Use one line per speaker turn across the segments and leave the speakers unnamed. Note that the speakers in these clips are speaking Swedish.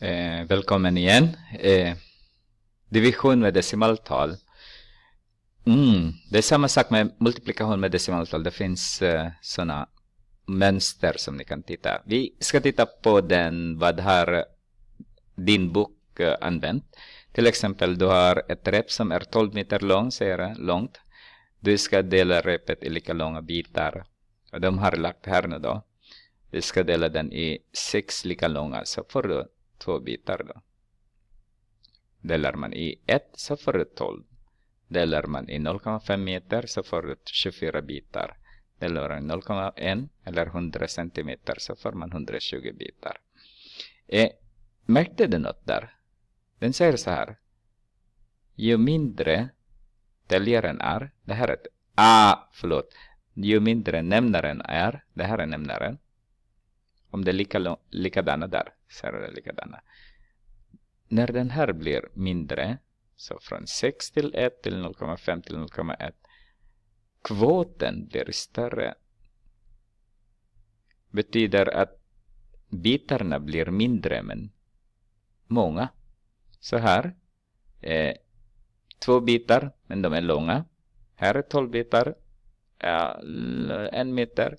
Eh, välkommen igen. Eh, division med decimaltal. Mm, det är samma sak med multiplikation med decimaltal. Det finns eh, sådana mönster som ni kan titta. Vi ska titta på den, vad har din bok eh, använt? Till exempel, du har ett rep som är 12 meter lång, säger jag, långt. Du ska dela repet i lika långa bitar. Och de har lagt här nu då. Du ska dela den i sex lika långa, så får du två bitar då. Delar man i 1 så får du 12. Delar man i 0,5 meter så får du 24 bitar. Delar man i 0,1 eller 100 centimeter så får man 120 bitar. Eh, märkte du något där? Den säger så här. Ju mindre täljaren är, det här är ett, ah, förlåt. Ju mindre nämnaren är, det här är nämnaren om det är lika, likadana där så är det likadana. När den här blir mindre, så från 6 till 1 till 0,5 till 0,1, kvoten blir större. Betyder att bitarna blir mindre men många. Så här, eh, två bitar men de är långa. Här är 12 bitar, eh, en meter.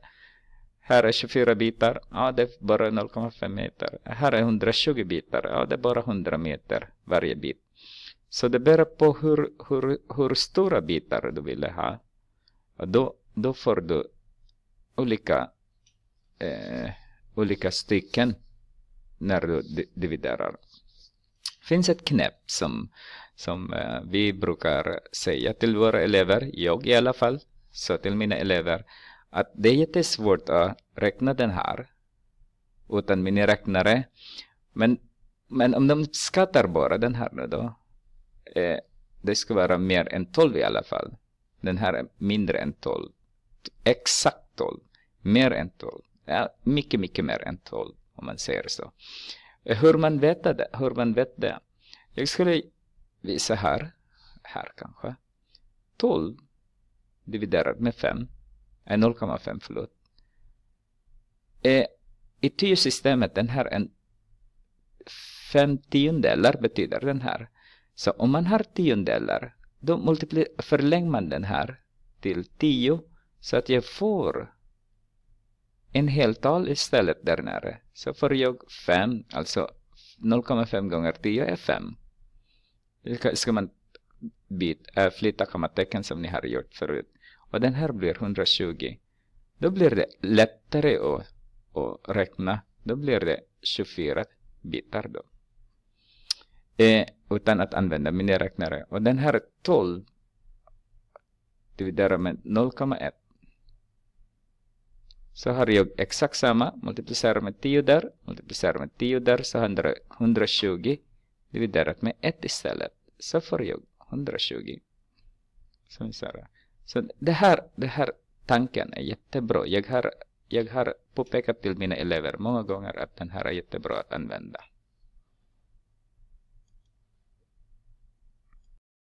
Här är 24 bitar. Ja, det är bara 0,5 meter. Här är 120 bitar. Ja, det är bara 100 meter varje bit. Så det beror på hur, hur, hur stora bitar du vill ha. då, då får du olika, eh, olika stycken när du dividerar. Det finns ett knep som, som eh, vi brukar säga till våra elever, jag i alla fall, så till mina elever att det är jättesvårt att räkna den här utan miniräknare. Men, men om de skattar bara den här nu då, eh, det ska vara mer än 12 i alla fall. Den här är mindre än 12. Exakt 12. Mer än 12. Ja, mycket, mycket mer än 12 om man säger så. Hur man vet det? Hur man vet det? Jag skulle visa här, här kanske. 12 dividerat med 5 Eh, 0,5 förlåt. Eh, I systemet den här en fem tiondelar betyder den här. Så om man har tiondelar då förlänger man den här till 10 så att jag får en heltal istället där nere. Så får jag 5, alltså 0,5 gånger 10 är 5. Ska, ska man byta, eh, flytta kommatecken som ni har gjort förut och den här blir 120. Då blir det lättare att, att räkna. Då blir det 24 bitar då. Eh, utan att använda miniräknare. Och den här är 12 dividerar med 0,1. Så har jag exakt samma, multiplicerar med 10 där, multiplicerar med 10 där, så 100, 120 dividerat med 1 istället. Så får jag 120. Som vi sa. Så det här, det här tanken är jättebra. Jag har, jag har påpekat till mina elever många gånger att den här är jättebra att använda.